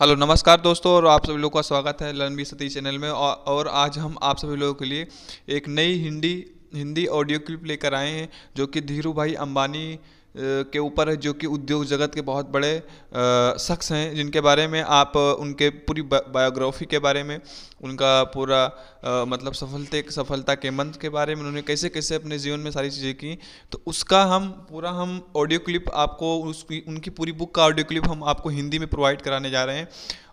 Hello नमस्कार दोस्तों और आप सभी लोगों का स्वागत है लर्न बी सती चैनल में और आज हम आप सभी लोगों के लिए एक नई हिंदी हिंदी ऑडियो क्लिप लेकर आए हैं जो कि धीरू भाई अंबानी के ऊपर है जो कि उद्योग जगत के बहुत बड़े शख्स हैं जिनके बारे में आप उनके पूरी बायोग्राफी के बारे में उनका पूरा मतलब सफलते सफलता के मंथ के बारे में उन्होंने कैसे कैसे अपने जीवन में सारी चीज़ें की तो उसका हम पूरा हम ऑडियो क्लिप आपको उसकी उनकी पूरी बुक का ऑडियो क्लिप हम आपको हिंदी में प्रोवाइड कराने जा रहे हैं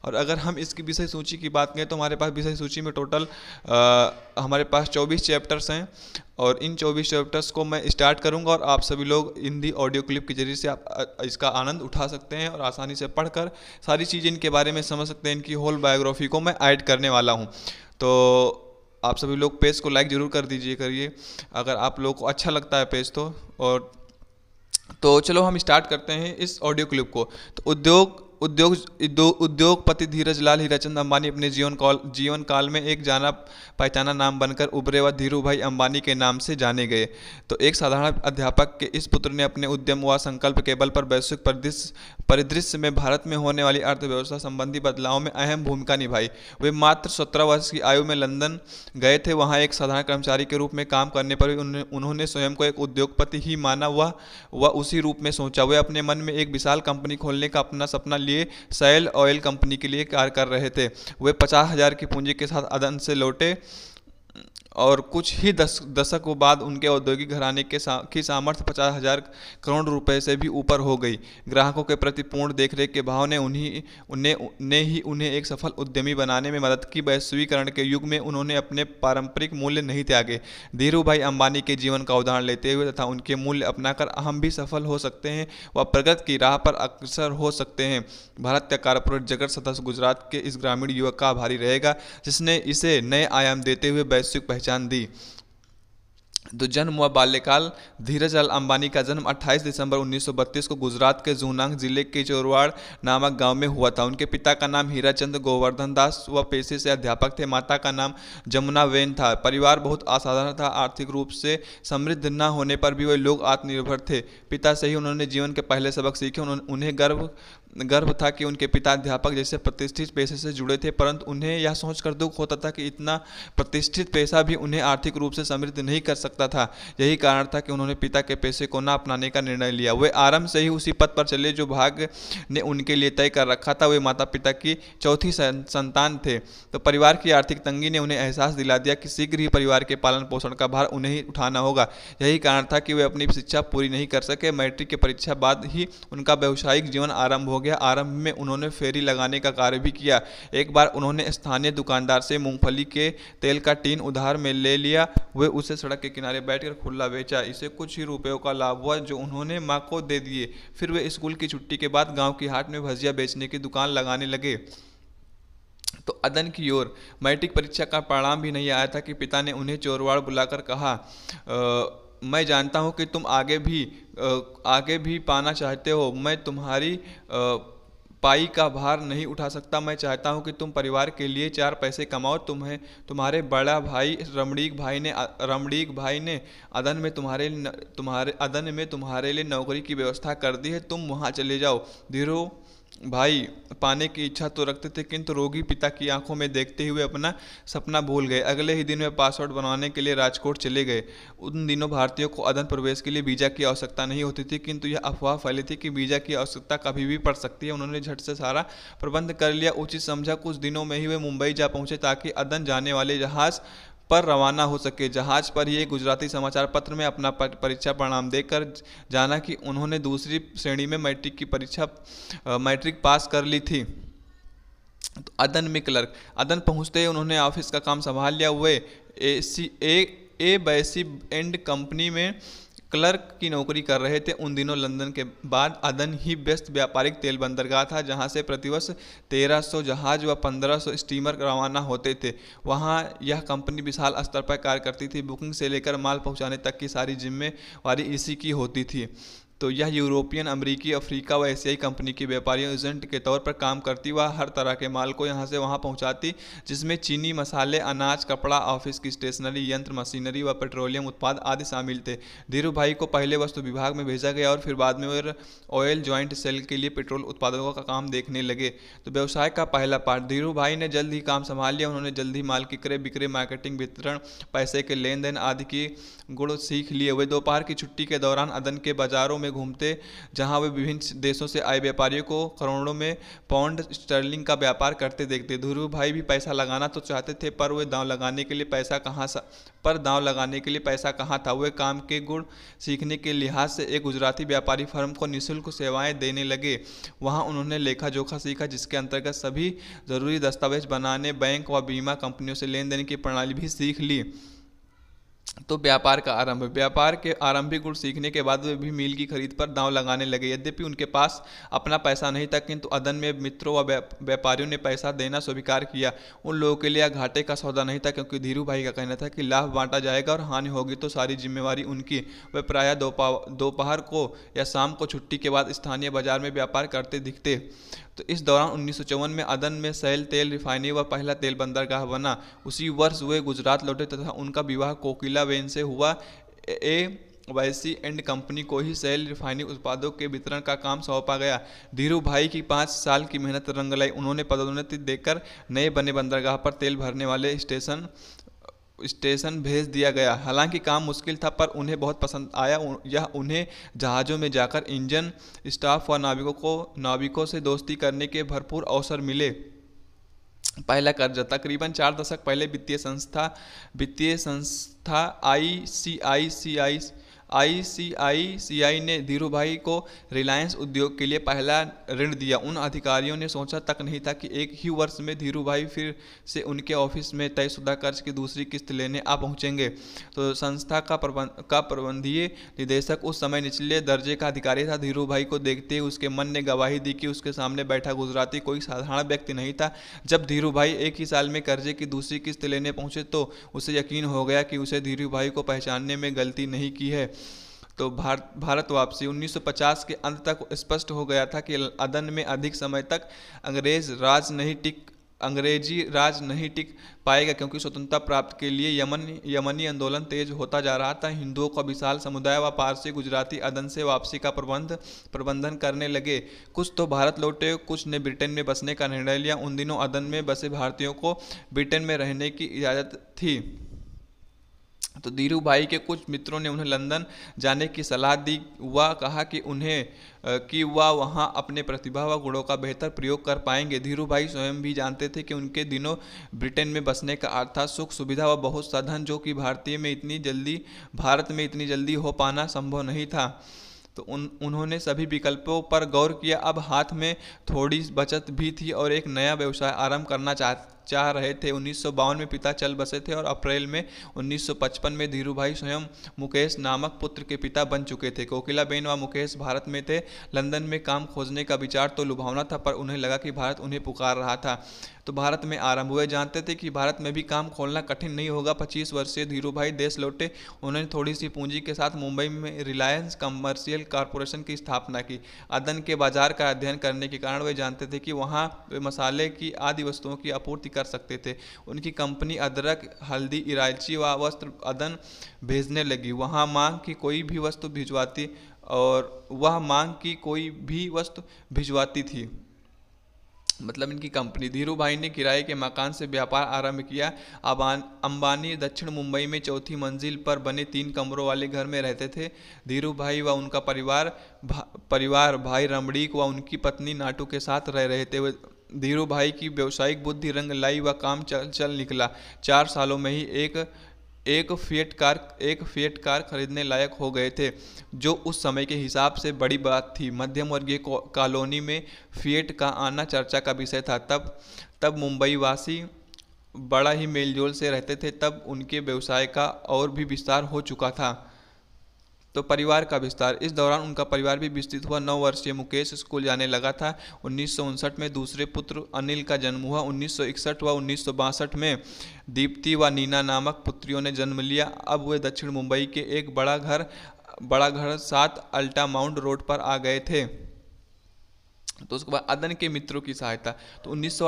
और अगर हम इसकी विषय सूची की बात करें तो हमारे पास विषय सूची में टोटल आ, हमारे पास चौबीस चैप्टर्स हैं और इन चौबीस चैप्टर्स को मैं स्टार्ट करूंगा और आप सभी लोग हिंदी ऑडियो क्लिप के जरिए से आप इसका आनंद उठा सकते हैं और आसानी से पढ़कर सारी चीज़ें इनके बारे में समझ सकते हैं इनकी होल बायोग्राफी को मैं ऐड करने वाला हूँ तो आप सभी लोग पेज को लाइक ज़रूर कर दीजिए करिए अगर आप लोग को अच्छा लगता है पेज तो और तो चलो हम स्टार्ट करते हैं इस ऑडियो क्लिप को तो उद्योग उद्योग उद्योगपति धीरज लाल हीराचंद अंबानी अपने जीवन काल जीवन काल में एक जाना पहचाना नाम बनकर उभरे व धीरू भाई अंबानी के नाम से जाने गए तो एक साधारण अध्यापक के इस पुत्र ने अपने उद्यम व संकल्प के बल पर वैश्विक परिदृश्य में भारत में होने वाली अर्थव्यवस्था संबंधी बदलाव में अहम भूमिका निभाई वे मात्र सत्रह वर्ष की आयु में लंदन गए थे वहाँ एक साधारण कर्मचारी के रूप में काम करने पर भी उन्होंने स्वयं को एक उद्योगपति ही माना व उसी रूप में सोचा वे अपने मन में एक विशाल कंपनी खोलने का अपना सपना लिए सैल ऑयल कंपनी के लिए कार्य कर रहे थे वे पचास हज़ार की पूंजी के साथ अदन से लौटे और कुछ ही दस दशकों बाद उनके औद्योगिक घराने के सा, की सामर्थ्य पचास हजार करोड़ रुपए से भी ऊपर हो गई ग्राहकों के प्रति पूर्ण देखरेख के भाव ने उन्हीं उन्हें ने ही उन्हें एक सफल उद्यमी बनाने में मदद की वैश्वीकरण के युग में उन्होंने अपने पारंपरिक मूल्य नहीं त्यागे धीरू भाई अंबानी के जीवन का उदाहरण लेते हुए तथा उनके मूल्य अपनाकर अहम भी सफल हो सकते हैं व प्रगत की राह पर अग्रसर हो सकते हैं भारत का कारपोरेट जगत सदस्य गुजरात के इस ग्रामीण युवक का आभारी रहेगा जिसने इसे नए आयाम देते हुए वैश्विक पहचान पहचान दी तो जन्म हुआ बाल्यकाल धीरज लाल अंबानी का जन्म 28 दिसंबर 1932 को गुजरात के जूनांग जिले के चोरवाड़ नामक गांव में हुआ था उनके पिता का नाम हीराचंद गोवर्धन दास व पेशे से अध्यापक थे माता का नाम जमुना वेन था परिवार बहुत असाधारण था आर्थिक रूप से समृद्ध न होने पर भी वे लोग आत्मनिर्भर थे पिता से ही उन्होंने जीवन के पहले सबक सीखे उन्हें गर्व गर्व था कि उनके पिता अध्यापक जैसे प्रतिष्ठित पेशे से जुड़े थे परंतु उन्हें यह सोचकर दुख होता था कि इतना प्रतिष्ठित पेशा भी उन्हें आर्थिक रूप से समृद्ध नहीं कर सकता सकता था यही कारण था कि उन्होंने पिता के पैसे को ना अपनाने का निर्णय लिया वे आरंभ से ही उसी पथ पर चले जो भाग ने उनके लिए तय कर रखा था वे माता पिता की चौथी संतान थे तो परिवार की आर्थिक तंगी ने उन्हें एहसास दिला दिया कि शीघ्र ही परिवार के पालन पोषण का भार उन्हें ही उठाना होगा यही कारण था कि वे अपनी शिक्षा पूरी नहीं कर सके मैट्रिक की परीक्षा बाद ही उनका व्यावसायिक जीवन आरंभ हो गया आरंभ में उन्होंने फेरी लगाने का कार्य भी किया एक बार उन्होंने स्थानीय दुकानदार से मूंगफली के तेल का टीन उधार में ले लिया वे उसे सड़क के किनारे किनारे बैठकर खुला बेचा इसे कुछ ही रुपयों का लाभ हुआ जो उन्होंने माँ को दे दिए फिर वे स्कूल की छुट्टी के बाद गाँव की हाट में भजिया बेचने की दुकान लगाने लगे तो अदन की ओर मैट्रिक परीक्षा का परिणाम भी नहीं आया था कि पिता ने उन्हें चोरवाड़ बुलाकर कहा आ, मैं जानता हूं कि तुम आगे भी आ, आगे भी पाना चाहते हो मैं तुम्हारी आ, पाई का भार नहीं उठा सकता मैं चाहता हूँ कि तुम परिवार के लिए चार पैसे कमाओ तुम्हें तुम्हारे बड़ा भाई रमणीक भाई ने रमणीक भाई ने अदन में तुम्हारे तुम्हारे अदन में तुम्हारे लिए नौकरी की व्यवस्था कर दी है तुम वहाँ चले जाओ धीरो भाई पाने की इच्छा तो रखते थे किंतु रोगी पिता की आंखों में देखते हुए अपना सपना भूल गए अगले ही दिन वे पासवर्ड बनवाने के लिए राजकोट चले गए उन दिनों भारतीयों को अदन प्रवेश के लिए वीज़ा की आवश्यकता नहीं होती थी किंतु यह अफवाह फैली थी कि वीज़ा की आवश्यकता कभी भी पड़ सकती है उन्होंने झट से सारा प्रबंध कर लिया उचित समझा कुछ दिनों में ही वे मुंबई जा पहुँचे ताकि अदन जाने वाले जहाज़ पर रवाना हो सके जहाज़ पर ही गुजराती समाचार पत्र में अपना परीक्षा परिणाम देकर जाना कि उन्होंने दूसरी श्रेणी में मैट्रिक की परीक्षा मैट्रिक पास कर ली थी तो अदन में क्लर्क अदन पहुंचते ही उन्होंने ऑफिस का काम संभाल लिया हुए ए सी ए ए बैसी एंड कंपनी में क्लर्क की नौकरी कर रहे थे उन दिनों लंदन के बाद अदन ही व्यस्त व्यापारिक तेल बंदरगाह था जहां से प्रतिवर्ष 1300 जहाज व 1500 स्टीमर रवाना होते थे वहां यह कंपनी विशाल स्तर पर कार्य करती थी बुकिंग से लेकर माल पहुंचाने तक की सारी जिम्मेवारी इसी की होती थी तो यह यूरोपियन अमरीकी अफ्रीका व एशियाई कंपनी की व्यापारी एजेंट के तौर पर काम करती व हर तरह के माल को यहाँ से वहाँ पहुँचाती जिसमें चीनी मसाले अनाज कपड़ा ऑफिस की स्टेशनरी यंत्र मशीनरी व पेट्रोलियम उत्पाद आदि शामिल थे धीरू भाई को पहले वस्तु विभाग में भेजा गया और फिर बाद में वे ऑयल ज्वाइंट सेल के लिए पेट्रोल उत्पादकों का काम देखने लगे तो व्यवसाय का पहला पार्ट धीरू भाई ने जल्द ही काम संभाल लिया उन्होंने जल्द ही माल की क्रय बिक्रय मार्केटिंग वितरण पैसे के लेन देन आदि की गुण सीख लिए वे दोपहर की छुट्टी के दौरान अदन के बाजारों में घूमते जहां वे विभिन्न देशों से आए व्यापारियों को करोड़ों में पाउंड स्टर्लिंग का व्यापार करते देखते ध्रुव भाई भी पैसा लगाना तो चाहते थे पर वे दाँव लगाने के लिए पैसा कहाँ सा पर दाँव लगाने के लिए पैसा कहाँ था वे काम के गुण सीखने के लिहाज से एक गुजराती व्यापारी फर्म को निःशुल्क सेवाएं देने लगे वहाँ उन्होंने लेखा जोखा सीखा जिसके अंतर्गत सभी ज़रूरी दस्तावेज बनाने बैंक व बीमा कंपनियों से लेन देन की प्रणाली भी सीख ली तो व्यापार का आरंभ व्यापार के आरंभिक गुण सीखने के बाद वे भी मील की खरीद पर दांव लगाने लगे यद्यपि उनके पास अपना पैसा नहीं था किंतु अदन में मित्रों व व्यापारियों ने पैसा देना स्वीकार किया उन लोगों के लिए घाटे का सौदा नहीं था क्योंकि धीरू भाई का कहना था कि लाभ बांटा जाएगा और हानि होगी तो सारी जिम्मेवारी उनकी वे प्रायः दोपहर को या शाम को छुट्टी के बाद स्थानीय बाजार में व्यापार करते दिखते तो इस दौरान उन्नीस में अदन में सैल तेल रिफाइनरी व पहला तेल बंदरगाह बना उसी वर्ष वे गुजरात लौटे तथा उनका विवाह कोकिला वेन से हुआ ए वैसी एंड कंपनी को ही सेल रिफाइनिंग उत्पादों के वितरण का काम सौंपा गया धीरू भाई की पाँच साल की मेहनत रंग लाई उन्होंने पदोन्नति देकर नए बने बंदरगाह पर तेल भरने वाले स्टेशन स्टेशन भेज दिया गया हालांकि काम मुश्किल था पर उन्हें बहुत पसंद आया यह उन्हें जहाज़ों में जाकर इंजन स्टाफ व नाविकों को नाविकों से दोस्ती करने के भरपूर अवसर मिले पहला कर्जा तकरीबन चार दशक पहले वित्तीय संस्था वित्तीय संस्था आई सी आई सी आई, सी आई आईसीआईसीआई ने धीरू भाई को रिलायंस उद्योग के लिए पहला ऋण दिया उन अधिकारियों ने सोचा तक नहीं था कि एक ही वर्ष में धीरू भाई फिर से उनके ऑफिस में तयशुदा कर्ज की दूसरी किस्त लेने आ पहुंचेंगे तो संस्था का प्रबंध का प्रबंधीय निदेशक उस समय निचले दर्जे का अधिकारी था धीरू भाई को देखते ही उसके मन ने गवाही दी कि उसके सामने बैठा गुजराती कोई साधारण व्यक्ति नहीं था जब धीरू भाई एक ही साल में कर्जे की दूसरी किस्त लेने पहुंचे तो उसे यकीन हो गया कि उसे धीरू भाई को पहचानने में गलती नहीं की है तो भारत भारत वापसी 1950 के अंत तक स्पष्ट हो गया था कि अदन में अधिक समय तक अंग्रेज राज नहीं टिक अंग्रेजी राज नहीं टिक पाएगा क्योंकि स्वतंत्रता प्राप्त के लिए यमन यमनी आंदोलन तेज होता जा रहा था हिंदुओं का विशाल समुदाय व पारसी गुजराती अदन से वापसी का प्रबंध प्रबंधन करने लगे कुछ तो भारत लौटे कुछ ने ब्रिटेन में बसने का निर्णय लिया उन दिनों अदन में बसे भारतीयों को ब्रिटेन में रहने की इजाज़त थी तो धीरू भाई के कुछ मित्रों ने उन्हें लंदन जाने की सलाह दी वह कहा कि उन्हें कि वह वहाँ अपने प्रतिभा व गुणों का बेहतर प्रयोग कर पाएंगे धीरू भाई स्वयं भी जानते थे कि उनके दिनों ब्रिटेन में बसने का अर्थात सुख सुविधा व बहुत साधन जो कि भारतीय में इतनी जल्दी भारत में इतनी जल्दी हो पाना संभव नहीं था तो उन उन्होंने सभी विकल्पों पर गौर किया अब हाथ में थोड़ी बचत भी थी और एक नया व्यवसाय आरंभ करना चाह चाह रहे थे उन्नीस में पिता चल बसे थे और अप्रैल में 1955 में धीरू भाई स्वयं मुकेश नामक पुत्र के पिता बन चुके थे कोकिलाबेन व मुकेश भारत में थे लंदन में काम खोजने का विचार तो लुभावना था पर उन्हें लगा कि भारत उन्हें पुकार रहा था तो भारत में आरंभ हुए जानते थे कि भारत में भी काम खोलना कठिन नहीं होगा 25 वर्षीय धीरू भाई देश लौटे उन्होंने थोड़ी सी पूंजी के साथ मुंबई में रिलायंस कमर्शियल कॉरपोरेशन की स्थापना की अदन के बाजार का अध्ययन करने के कारण वे जानते थे कि वहाँ मसाले की आदि वस्तुओं की आपूर्ति कर सकते थे उनकी कंपनी अदरक हल्दी इलायची व वस्त्र अदन भेजने लगी वहाँ मांग की कोई भी वस्तु भिजवाती और वह मांग की कोई भी वस्तु भिजवाती थी मतलब इनकी कंपनी धीरू भाई ने किराए के मकान से व्यापार आरंभ किया अबान अंबानी दक्षिण मुंबई में चौथी मंजिल पर बने तीन कमरों वाले घर में रहते थे धीरू भाई व उनका परिवार भा, परिवार भाई रमणीक व उनकी पत्नी नाटू के साथ रह रहे थे धीरू भाई की व्यवसायिक बुद्धि रंग लाई व काम चल चल निकला चार सालों में ही एक एक फेट कार एक फेट कार खरीदने लायक हो गए थे जो उस समय के हिसाब से बड़ी बात थी मध्यम वर्गीय कॉलोनी में फेट का आना चर्चा का विषय था तब तब मुंबई वासी बड़ा ही मेलजोल से रहते थे तब उनके व्यवसाय का और भी विस्तार हो चुका था तो परिवार का विस्तार इस दौरान उनका परिवार भी विस्तृत हुआ नौ वर्षीय मुकेश स्कूल जाने लगा था उन्नीस में दूसरे पुत्र अनिल का जन्म हुआ उन्नीस व उन्नीस में दीप्ति व नीना नामक पुत्रियों ने जन्म लिया अब वे दक्षिण मुंबई के एक बड़ा घर बड़ा घर सात अल्टा माउंट रोड पर आ गए थे तो उसके बाद अदन के मित्रों की सहायता तो उन्नीस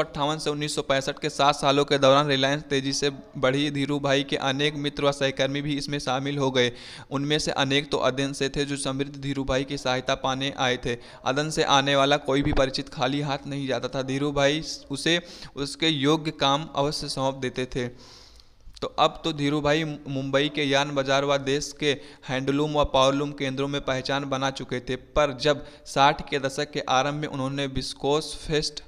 से उन्नीस के सात सालों के दौरान रिलायंस तेजी से बढ़ी धीरू भाई के अनेक मित्र व सहकर्मी भी इसमें शामिल हो गए उनमें से अनेक तो अदन से थे जो समृद्ध धीरू भाई की सहायता पाने आए थे अदन से आने वाला कोई भी परिचित खाली हाथ नहीं जाता था धीरू भाई उसे उसके योग्य काम अवश्य सौंप देते थे तो अब तो धीरू भाई मुंबई के यान बाजार व देश के हैंडलूम व पावरलूम केंद्रों में पहचान बना चुके थे पर जब 60 के दशक के आरंभ में उन्होंने बिस्कोस फेस्ट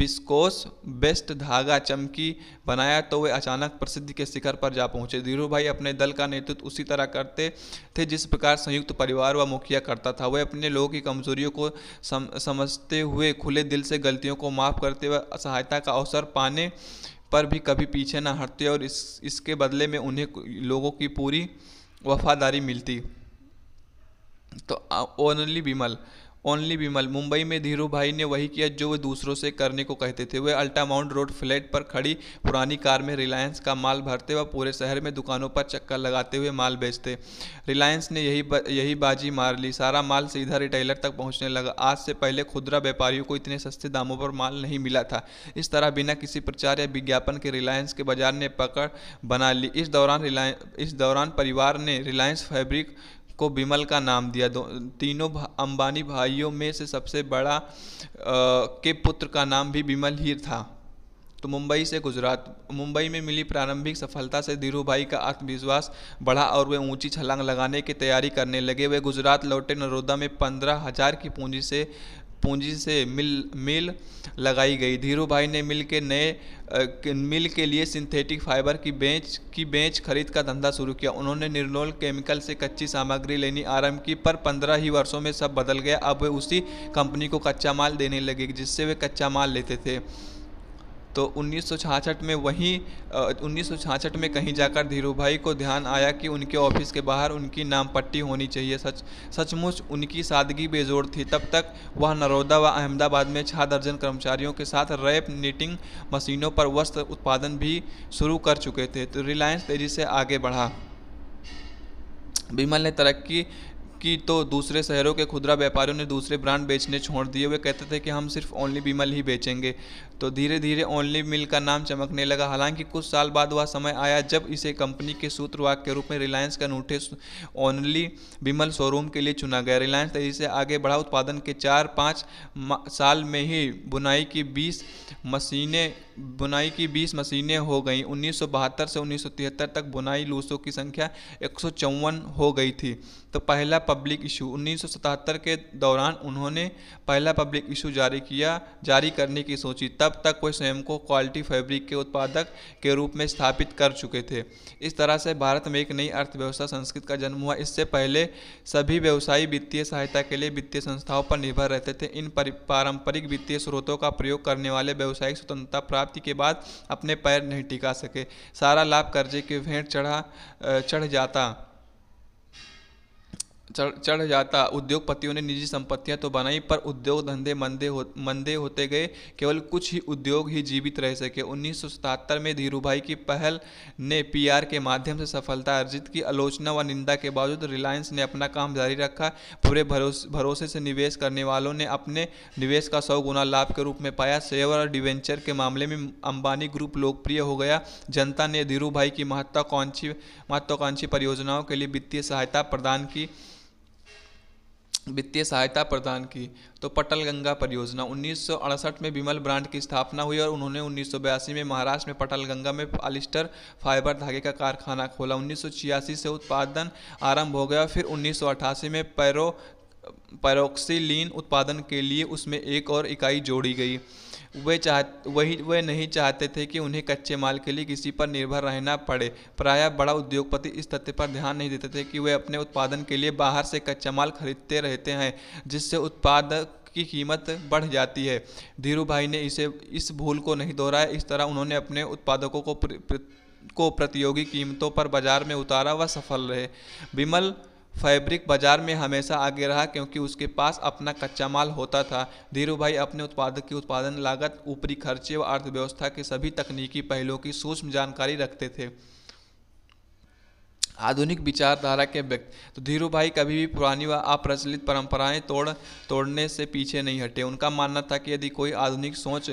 बिस्कोस बेस्ट धागा चमकी बनाया तो वे अचानक प्रसिद्धि के शिखर पर जा पहुंचे धीरू भाई अपने दल का नेतृत्व उसी तरह करते थे जिस प्रकार संयुक्त परिवार व मुखिया करता था वे अपने लोगों की कमजोरियों को सम, समझते हुए खुले दिल से गलतियों को माफ़ करते हुए सहायता का अवसर पाने पर भी कभी पीछे ना हटते और इस इसके बदले में उन्हें लोगों की पूरी वफादारी मिलती तो ओनली विमल ओनली विमल मुंबई में धीरू भाई ने वही किया जो वे दूसरों से करने को कहते थे वे अल्टामाउंट रोड फ्लैट पर खड़ी पुरानी कार में रिलायंस का माल भरते व पूरे शहर में दुकानों पर चक्कर लगाते हुए माल बेचते रिलायंस ने यही बा, यही बाजी मार ली सारा माल सीधा रिटेलर तक पहुंचने लगा आज से पहले खुदरा व्यापारियों को इतने सस्ते दामों पर माल नहीं मिला था इस तरह बिना किसी प्रचार या विज्ञापन के रिलायंस के बाजार ने पकड़ बना ली इस दौरान रिलायंस इस दौरान परिवार ने रिलायंस फैब्रिक को बिमल का नाम दिया दो तीनों भा, अंबानी भाइयों में से सबसे बड़ा आ, के पुत्र का नाम भी बिमल ही था तो मुंबई से गुजरात मुंबई में मिली प्रारंभिक सफलता से धीरू भाई का आत्मविश्वास बढ़ा और वे ऊंची छलांग लगाने की तैयारी करने लगे वे गुजरात लौटे नरोदा में पंद्रह हजार की पूंजी से पूंजी से मिल मिल लगाई गई धीरू भाई ने मिल के नए मिल के लिए सिंथेटिक फाइबर की बेंच की बेंच खरीद का धंधा शुरू किया उन्होंने निर्नोल केमिकल से कच्ची सामग्री लेनी आरंभ की पर पंद्रह ही वर्षों में सब बदल गया अब वे उसी कंपनी को कच्चा माल देने लगे जिससे वे कच्चा माल लेते थे तो उन्नीस में वहीं उन्नीस में कहीं जाकर धीरू भाई को ध्यान आया कि उनके ऑफिस के बाहर उनकी नाम पट्टी होनी चाहिए सच सचमुच उनकी सादगी बेजोड़ थी तब तक वह नरोदा व अहमदाबाद में छह दर्जन कर्मचारियों के साथ रैप नीटिंग मशीनों पर वस्त्र उत्पादन भी शुरू कर चुके थे तो रिलायंस तेज़ी से आगे बढ़ा बिमल ने तरक्की कि तो दूसरे शहरों के खुदरा व्यापारियों ने दूसरे ब्रांड बेचने छोड़ दिए वे कहते थे कि हम सिर्फ ओनली बीमल ही बेचेंगे तो धीरे धीरे ओनली मिल का नाम चमकने लगा हालांकि कुछ साल बाद वह समय आया जब इसे कंपनी के सूत्रवाक के रूप में रिलायंस का अनूठे ओनली बिमल शोरूम के लिए चुना गया रिलायंस तेजी से आगे बढ़ा उत्पादन के चार पाँच साल में ही बुनाई की बीस मशीनें बुनाई की 20 मशीनें हो गईं 1972 से 1973 तक बुनाई लूसों की संख्या एक हो गई थी तो पहला पब्लिक इशू 1977 के दौरान उन्होंने पहला पब्लिक इशू जारी किया जारी करने की सोची तब तक वे स्वयं को क्वालिटी फैब्रिक के उत्पादक के रूप में स्थापित कर चुके थे इस तरह से भारत में एक नई अर्थव्यवस्था संस्कृत का जन्म हुआ इससे पहले सभी व्यवसायी वित्तीय सहायता के लिए वित्तीय संस्थाओं पर निर्भर रहते थे इन पारंपरिक वित्तीय स्रोतों का प्रयोग करने वाले व्यावसायिक स्वतंत्रता प्राप्त प्राप्ति के बाद अपने पैर नहीं टिका सके सारा लाभ कर्जे के भेंट चढ़ा चढ़ जाता चढ़ चढ़ जाता उद्योगपतियों ने निजी संपत्तियां तो बनाई पर उद्योग धंधे मंदे हो मंदे होते गए केवल कुछ ही उद्योग ही जीवित रह सके उन्नीस में धीरू की पहल ने पीआर के माध्यम से सफलता अर्जित की आलोचना व निंदा के बावजूद रिलायंस ने अपना काम जारी रखा पूरे भरोस, भरोसे से निवेश करने वालों ने अपने निवेश का सौ गुना लाभ के रूप में पाया शेयर और डिवेंचर के मामले में अंबानी ग्रुप लोकप्रिय हो गया जनता ने धीरू की महत्वाकांक्षी महत्वाकांक्षी परियोजनाओं के लिए वित्तीय सहायता प्रदान की वित्तीय सहायता प्रदान की तो पटल गंगा परियोजना उन्नीस में विमल ब्रांड की स्थापना हुई और उन्होंने उन्नीस में महाराष्ट्र में पटल गंगा में पालिस्टर फाइबर धागे का कारखाना खोला उन्नीस से उत्पादन आरंभ हो गया फिर उन्नीस में पैरो पैरोक्सीलिन उत्पादन के लिए उसमें एक और इकाई जोड़ी गई वे चाह वही वे नहीं चाहते थे कि उन्हें कच्चे माल के लिए किसी पर निर्भर रहना पड़े प्रायः बड़ा उद्योगपति इस तथ्य पर ध्यान नहीं देते थे कि वे अपने उत्पादन के लिए बाहर से कच्चा माल खरीदते रहते हैं जिससे उत्पाद की कीमत बढ़ जाती है धीरू भाई ने इसे इस भूल को नहीं दोहराया इस तरह उन्होंने अपने उत्पादकों को प्र, प्र, को प्रतियोगी कीमतों पर बाजार में उतारा व सफल रहे विमल फैब्रिक बाजार में हमेशा आगे रहा क्योंकि उसके पास अपना कच्चा माल होता था धीरू भाई अपने उत्पाद की उत्पादन लागत ऊपरी खर्चे व अर्थव्यवस्था के सभी तकनीकी पहलुओं की सूक्ष्म जानकारी रखते थे आधुनिक विचारधारा के व्यक्ति तो धीरू भाई कभी भी पुरानी व अप्रचलित परंपराएं तोड़ तोड़ने से पीछे नहीं हटे उनका मानना था कि यदि कोई आधुनिक सोच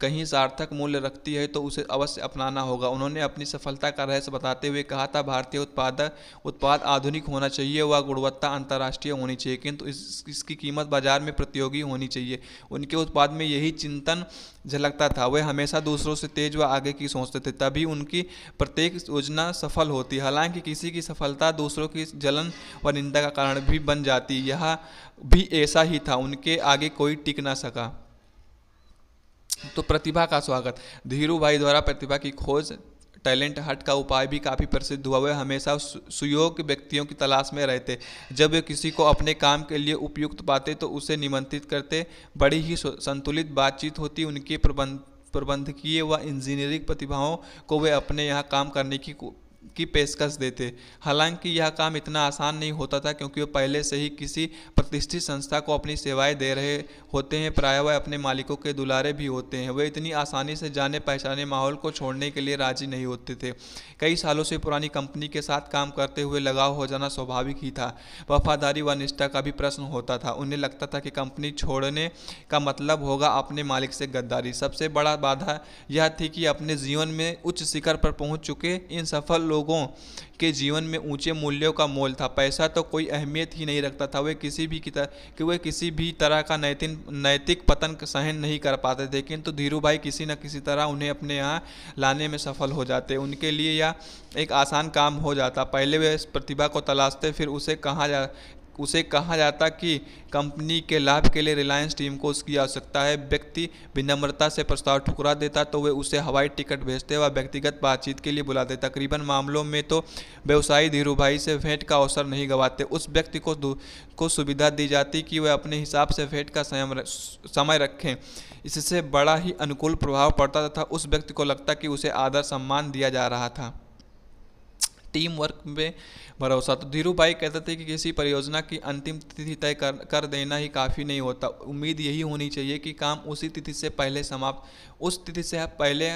कहीं सार्थक मूल्य रखती है तो उसे अवश्य अपनाना होगा उन्होंने अपनी सफलता का रहस्य बताते हुए कहा था भारतीय उत्पाद उत्पाद आधुनिक होना चाहिए व गुणवत्ता अंतर्राष्ट्रीय होनी चाहिए किंतु तो इस, इसकी कीमत बाजार में प्रतियोगी होनी चाहिए उनके उत्पाद में यही चिंतन झलकता था वह हमेशा दूसरों से तेज व आगे की सोचते थे तभी उनकी प्रत्येक योजना सफल होती हालांकि किसी किसी की सफलता दूसरों की जलन व निंदा का कारण भी बन जाती यह भी ऐसा ही था उनके आगे कोई टिक ना सका तो प्रतिभा का स्वागत धीरू भाई द्वारा प्रतिभा की खोज टैलेंट हट का उपाय भी काफ़ी प्रसिद्ध हुआ वह हमेशा सुयोग्य व्यक्तियों की तलाश में रहते जब वे किसी को अपने काम के लिए उपयुक्त पाते तो उसे निमंत्रित करते बड़ी ही संतुलित बातचीत होती उनके प्रबंध प्रबंधकीय व इंजीनियरिंग प्रतिभाओं को वे अपने यहाँ काम करने की की पेशकश देते हालांकि यह काम इतना आसान नहीं होता था क्योंकि वे पहले से ही किसी प्रतिष्ठित संस्था को अपनी सेवाएं दे रहे होते हैं प्राय वह अपने मालिकों के दुलारे भी होते हैं वे इतनी आसानी से जाने पहचाने माहौल को छोड़ने के लिए राजी नहीं होते थे कई सालों से पुरानी कंपनी के साथ काम करते हुए लगाव हो जाना स्वाभाविक ही था वफादारी व निष्ठा का भी प्रश्न होता था उन्हें लगता था कि कंपनी छोड़ने का मतलब होगा अपने मालिक से गद्दारी सबसे बड़ा बाधा यह थी कि अपने जीवन में उच्च शिखर पर पहुँच चुके इन सफल लोगों के जीवन में ऊंचे मूल्यों का मोल था पैसा तो कोई अहमियत ही नहीं रखता था वे किसी भी कि वे किसी भी तरह का नैतिक नैतिक पतन सहन नहीं कर पाते थे किंतु तो धीरू भाई किसी न किसी तरह उन्हें अपने यहाँ लाने में सफल हो जाते उनके लिए यह एक आसान काम हो जाता पहले वे प्रतिभा को तलाशते फिर उसे कहाँ जा उसे कहा जाता कि कंपनी के लाभ के लिए रिलायंस टीम को उसकी आवश्यकता है व्यक्ति विनम्रता से प्रस्ताव ठुकरा देता तो वे उसे हवाई टिकट भेजते व व्यक्तिगत बातचीत के लिए बुलाते तकरीबन मामलों में तो व्यवसायी धीरू भाई से भेंट का अवसर नहीं गंवाते उस व्यक्ति को को सुविधा दी जाती कि वह अपने हिसाब से भेंट का समय रखें इससे बड़ा ही अनुकूल प्रभाव पड़ता था उस व्यक्ति को लगता कि उसे आदर सम्मान दिया जा रहा था टीम वर्क में भरोसा तो धीरू भाई कहते थे कि किसी परियोजना की अंतिम तिथि तय कर कर देना ही काफ़ी नहीं होता उम्मीद यही होनी चाहिए कि काम उसी तिथि से पहले समाप्त उस तिथि से पहले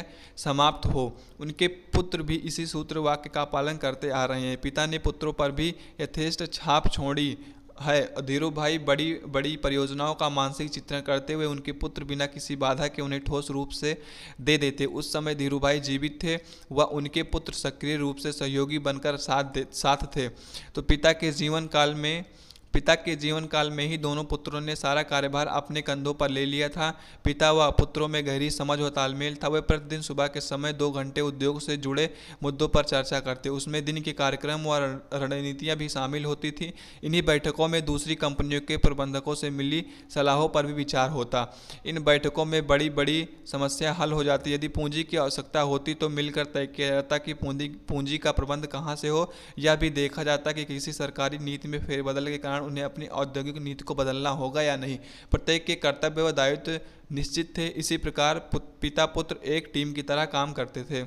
समाप्त हो उनके पुत्र भी इसी सूत्र वाक्य का पालन करते आ रहे हैं पिता ने पुत्रों पर भी यथेष्ट छाप छोड़ी है धीरू भाई बड़ी बड़ी परियोजनाओं का मानसिक चित्रण करते हुए उनके पुत्र बिना किसी बाधा के उन्हें ठोस रूप से दे देते उस समय धीरू भाई जीवित थे व उनके पुत्र सक्रिय रूप से सहयोगी बनकर साथ साथ थे तो पिता के जीवन काल में पिता के जीवन काल में ही दोनों पुत्रों ने सारा कार्यभार अपने कंधों पर ले लिया था पिता व पुत्रों में गहरी समझ व तालमेल था वे प्रतिदिन सुबह के समय दो घंटे उद्योग से जुड़े मुद्दों पर चर्चा करते उसमें दिन के कार्यक्रम व रणनीतियाँ भी शामिल होती थी इन्हीं बैठकों में दूसरी कंपनियों के प्रबंधकों से मिली सलाहों पर भी विचार होता इन बैठकों में बड़ी बड़ी समस्या हल हो जाती यदि पूंजी की आवश्यकता होती तो मिलकर तय किया जाता कि पूंजी पूंजी का प्रबंध कहाँ से हो यह भी देखा जाता कि किसी सरकारी नीति में फेरबदल के कारण कारण उन्हें अपनी औद्योगिक नीति को बदलना होगा या नहीं प्रत्येक के कर्तव्य व दायित्व निश्चित थे इसी प्रकार पिता पुत्र एक टीम की तरह काम करते थे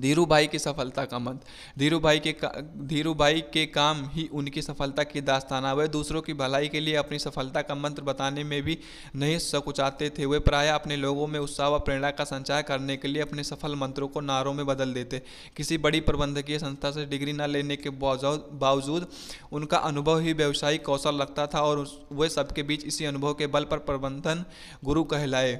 धीरू भाई की सफलता का मत धीरू भाई के धीरू भाई के काम ही उनकी सफलता की दास्ताना वह दूसरों की भलाई के लिए अपनी सफलता का मंत्र बताने में भी नहीं सकुचाते थे वे प्राय अपने लोगों में उत्साह व प्रेरणा का संचार करने के लिए अपने सफल मंत्रों को नारों में बदल देते किसी बड़ी प्रबंधकीय संस्था से डिग्री न लेने के बावजूद उनका अनुभव ही व्यावसायिक कौशल लगता था और वे सबके बीच इसी अनुभव के बल पर प्रबंधन गुरु कहलाए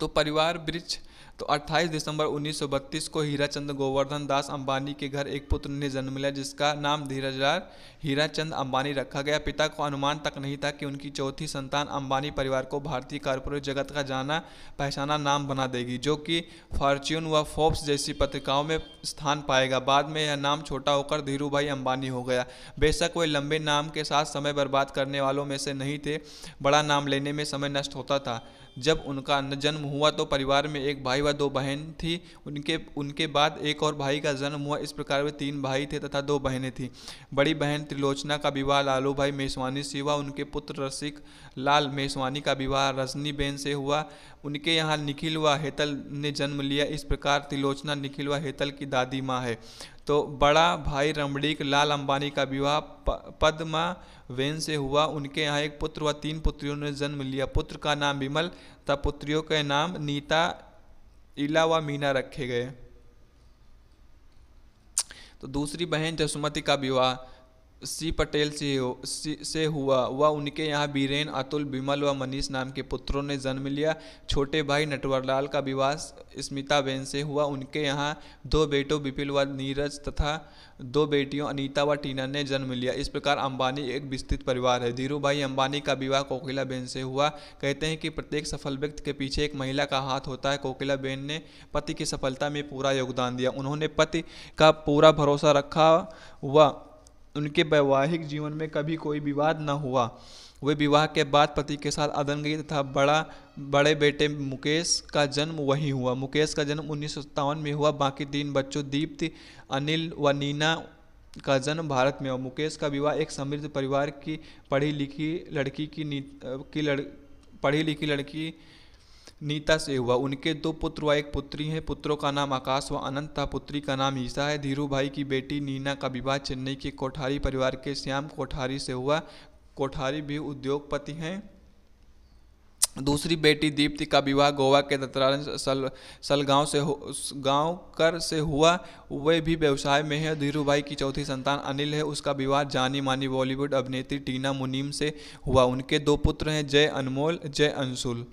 तो परिवार वृक्ष तो 28 दिसंबर 1932 को हीराचंद गोवर्धन दास अंबानी के घर एक पुत्र ने जन्म लिया जिसका नाम धीरजलाल हीराचंद अंबानी रखा गया पिता को अनुमान तक नहीं था कि उनकी चौथी संतान अंबानी परिवार को भारतीय कारपोरेट जगत का जाना पहचाना नाम बना देगी जो कि फॉर्च्यून व फोर्ब्स जैसी पत्रिकाओं में स्थान पाएगा बाद में यह नाम छोटा होकर धीरू भाई अंबानी हो गया बेशक वे लंबे नाम के साथ समय बर्बाद करने वालों में से नहीं थे बड़ा नाम लेने में समय नष्ट होता था जब उनका जन्म हुआ तो परिवार में एक भाई व दो बहन थी उनके उनके बाद एक और भाई का जन्म हुआ इस प्रकार वे तीन भाई थे तथा दो बहनें थीं बड़ी बहन त्रिलोचना का विवाह लालू भाई मेसवानी से हुआ उनके पुत्र रसिक लाल मेसवानी का विवाह रजनी बहन से हुआ उनके यहाँ निखिल व हेतल ने जन्म लिया इस प्रकार त्रिलोचना निखिल व हेतल की दादी माँ है तो बड़ा भाई रमणीक लाल अंबानी का विवाह पद्मा वेन से हुआ उनके यहाँ एक पुत्र व तीन पुत्रियों ने जन्म लिया पुत्र का नाम विमल तथा पुत्रियों के नाम नीता इला व मीना रखे गए तो दूसरी बहन जसुमती का विवाह सी पटेल से हो से हुआ व उनके यहाँ बीरेन अतुल बिमल व मनीष नाम के पुत्रों ने जन्म लिया छोटे भाई नटवरलाल का विवाह स्मिता बेन से हुआ उनके यहाँ दो बेटों विपिल व नीरज तथा दो बेटियों अनीता व टीना ने जन्म लिया इस प्रकार अंबानी एक विस्तृत परिवार है धीरू भाई अंबानी का विवाह कोकिला बेन से हुआ कहते हैं कि प्रत्येक सफल व्यक्ति के पीछे एक महिला का हाथ होता है कोकिला बेन ने पति की सफलता में पूरा योगदान दिया उन्होंने पति का पूरा भरोसा रखा व उनके वैवाहिक जीवन में कभी कोई विवाद न हुआ वे विवाह के बाद पति के साथ अदन गई तथा बड़ा बड़े बेटे मुकेश का जन्म वहीं हुआ मुकेश का जन्म उन्नीस में हुआ बाकी तीन बच्चों दीप्ति अनिल व नीना का जन्म भारत में हुआ मुकेश का विवाह एक समृद्ध परिवार की पढ़ी लिखी लड़की की की लड़ पढ़ी लिखी लड़की नीता से हुआ उनके दो पुत्र व एक पुत्री हैं पुत्रों का नाम आकाश व अनंत था पुत्री का नाम ईसा है धीरू भाई की बेटी नीना का विवाह चेन्नई के कोठारी परिवार के श्याम कोठारी से हुआ कोठारी भी उद्योगपति हैं दूसरी बेटी दीप्ति का विवाह गोवा के दत्तारण सल सलगांव से गांव कर से हुआ वे भी व्यवसाय में है धीरू भाई की चौथी संतान अनिल है उसका विवाह जानी मानी बॉलीवुड अभिनेत्री टीना मुनीम से हुआ उनके दो पुत्र हैं जय अनमोल जय अंशुल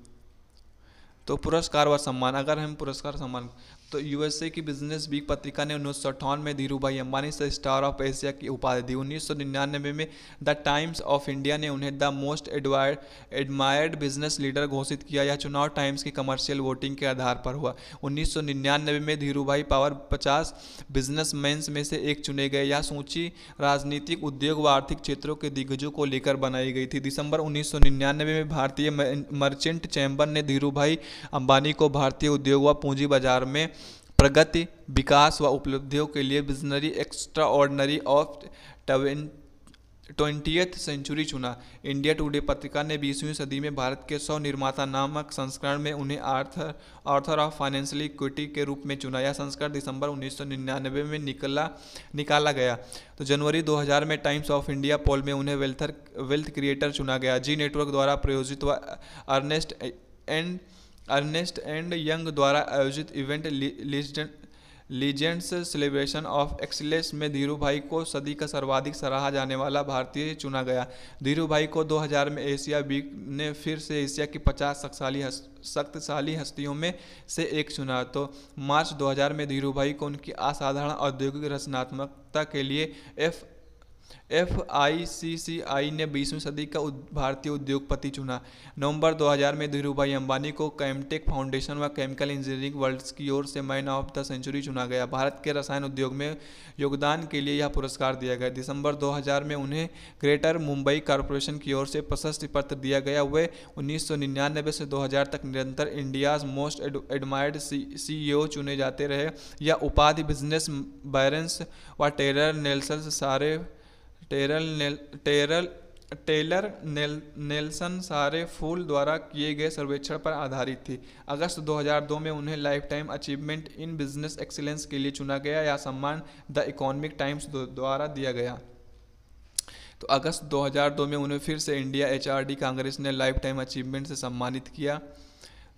तो पुरस्कार व सम्मान अगर हम पुरस्कार सम्मान तो यूएसए की बिजनेस वीक पत्रिका ने उन्नीस सौ में धीरू भाई अम्बानी से स्टार ऑफ एशिया की उपाधि दी उन्नीस में द टाइम्स ऑफ इंडिया ने उन्हें the most admired admired business leader घोषित किया यह चुनाव टाइम्स की कमर्शियल वोटिंग के आधार पर हुआ उन्नीस में धीरू भाई पावर पचास बिजनेस में से एक चुने गए यह सूची राजनीतिक उद्योग व आर्थिक क्षेत्रों के दिग्गजों को लेकर बनाई गई थी दिसंबर उन्नीस में भारतीय मर्चेंट चैम्बर ने धीरू अंबानी को भारतीय उद्योग व पूंजी बाजार में प्रगति विकास व उपलब्धियों के लिए विजनरी ऑर्डनरी ऑफ टवें ट्वेंटियथ सेंचुरी चुना इंडिया टुडे पत्रिका ने बीसवीं सदी में भारत के सौ निर्माता नामक संस्करण में उन्हें Arthur Arthur of financial equity के रूप में चुना यह संस्करण दिसंबर 1999 में निकला निकाला गया तो जनवरी 2000 में टाइम्स ऑफ इंडिया पोल में उन्हें वेल्थर वेल्थ क्रिएटर चुना गया जी नेटवर्क द्वारा प्रायोजित व Ernst and Ernst and Young द्वारा आयोजित event legends celebration of excellence में धीरू भाई को सदी का सर्वाधिक सराहा जाने वाला भारतीय चुना गया धीरू भाई को 2000 में एशिया वीक ने फिर से एशिया की 50 शक्तिशाली शक्तिशाली हस्तियों में से एक चुना तो मार्च 2000 में धीरू भाई को उनकी असाधारण औद्योगिक रचनात्मकता के लिए एफ एफ आई सी सी आई ने बीसवीं सदी का भारतीय उद्योगपति चुना नवंबर 2000 में धीरूभाई अंबानी को कैमटेक फाउंडेशन व केमिकल इंजीनियरिंग वर्ल्ड की ओर से मैन ऑफ द सेंचुरी चुना गया भारत के रसायन उद्योग में योगदान के लिए यह पुरस्कार दिया गया दिसंबर 2000 में उन्हें ग्रेटर मुंबई कॉरपोरेशन की ओर से प्रशस्ति पत्र दिया गया वे उन्नीस से दो तक निरंतर इंडियाज मोस्ट एडमायर्ड सी चुने जाते रहे यह उपाधि बिजनेस बैरेंस व टेरर नेल्सन सारे टेरल टेरल टेलर नेल नेल्सन सारे फूल द्वारा किए गए सर्वेक्षण पर आधारित थी अगस्त 2002 में उन्हें life time achievement in business excellence के लिए चुना गया या सम्मान द इकोनॉमिक टाइम्स द्वारा दिया गया तो अगस्त 2002 में उन्हें फिर से इंडिया एचआरडी कांग्रेस ने लाइफ टाइम अचीवमेंट से सम्मानित किया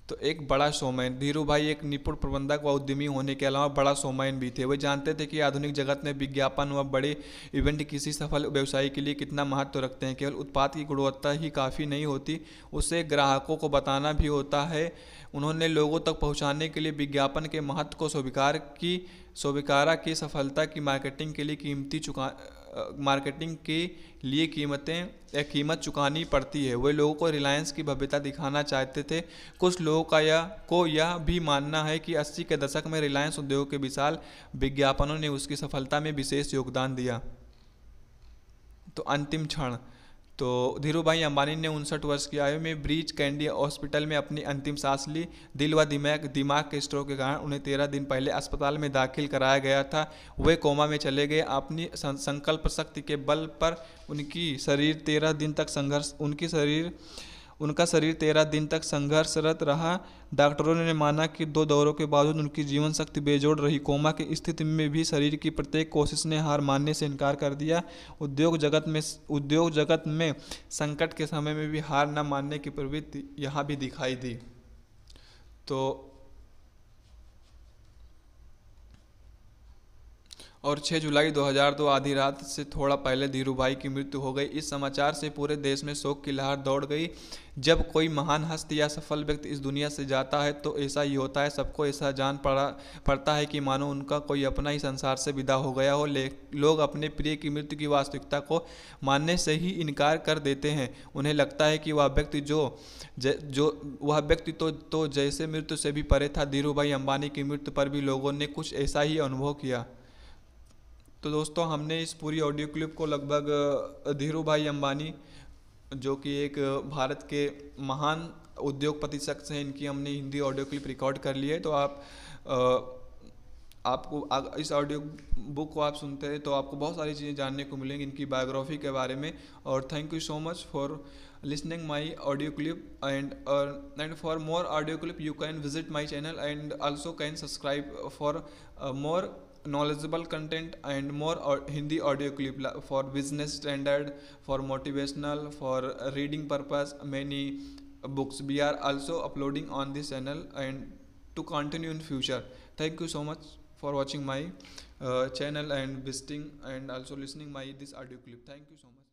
तो एक बड़ा शोमैन धीरू भाई एक निपुण प्रबंधक व उद्यमी होने के अलावा बड़ा शोमैन भी थे वे जानते थे कि आधुनिक जगत में विज्ञापन व बड़े इवेंट किसी सफल व्यवसायी के लिए कितना महत्व रखते हैं केवल उत्पाद की गुणवत्ता ही काफ़ी नहीं होती उसे ग्राहकों को बताना भी होता है उन्होंने लोगों तक पहुँचाने के लिए विज्ञापन के महत्व को स्वीकार की स्वीकारा की सफलता की मार्केटिंग के लिए कीमती चुका मार्केटिंग के लिए कीमतें या कीमत चुकानी पड़ती है वे लोगों को रिलायंस की भव्यता दिखाना चाहते थे कुछ लोगों का यह को यह भी मानना है कि 80 के दशक में रिलायंस उद्योग के विशाल विज्ञापनों ने उसकी सफलता में विशेष योगदान दिया तो अंतिम क्षण तो धीरू भाई अंबानी ने उनसठ वर्ष की आयु में ब्रिज कैंडी हॉस्पिटल में अपनी अंतिम सांस ली दिल व दिमाग दिमाग के स्ट्रोक के कारण उन्हें तेरह दिन पहले अस्पताल में दाखिल कराया गया था वे कोमा में चले गए अपनी संकल्प शक्ति के बल पर उनकी शरीर तेरह दिन तक संघर्ष उनकी शरीर उनका शरीर तेरह दिन तक संघर्षरत रहा डॉक्टरों ने माना कि दो दौरों के बावजूद उनकी जीवन शक्ति बेजोड़ रही कोमा की स्थिति में भी शरीर की प्रत्येक कोशिश ने हार मानने से इनकार कर दिया उद्योग जगत में उद्योग जगत में संकट के समय में भी हार न मानने की प्रवृत्ति यहाँ भी दिखाई दी तो और 6 जुलाई 2002 आधी रात से थोड़ा पहले धीरू भाई की मृत्यु हो गई इस समाचार से पूरे देश में शोक की लहर दौड़ गई जब कोई महान हस्त या सफल व्यक्ति इस दुनिया से जाता है तो ऐसा ही होता है सबको ऐसा जान पड़ा पड़ता है कि मानो उनका कोई अपना ही संसार से विदा हो गया हो ले लोग अपने प्रिय की मृत्यु की वास्तविकता को मानने से ही इनकार कर देते हैं उन्हें लगता है कि वह व्यक्ति जो जो वह व्यक्ति तो, तो जैसे मृत्यु से भी परे था धीरू भाई अंबानी की मृत्यु पर भी लोगों ने कुछ ऐसा ही अनुभव किया तो दोस्तों हमने इस पूरी ऑडियो क्लिप को लगभग धीरू भाई अम्बानी जो कि एक भारत के महान उद्योगपति शख्स हैं इनकी हमने हिंदी ऑडियो क्लिप रिकॉर्ड कर ली है तो आप आ, आपको इस ऑडियो बुक को आप सुनते हैं तो आपको बहुत सारी चीज़ें जानने को मिलेंगी इनकी बायोग्राफी के बारे में और thank you so much for listening my audio clip and and for more audio clip you can visit my channel and also can subscribe for more knowledgeable content and more Hindi audio clip for business standard, for motivational, for reading purpose, many books we are also uploading on this channel and to continue in future. Thank you so much for watching my uh, channel and visiting and also listening my this audio clip. Thank you so much.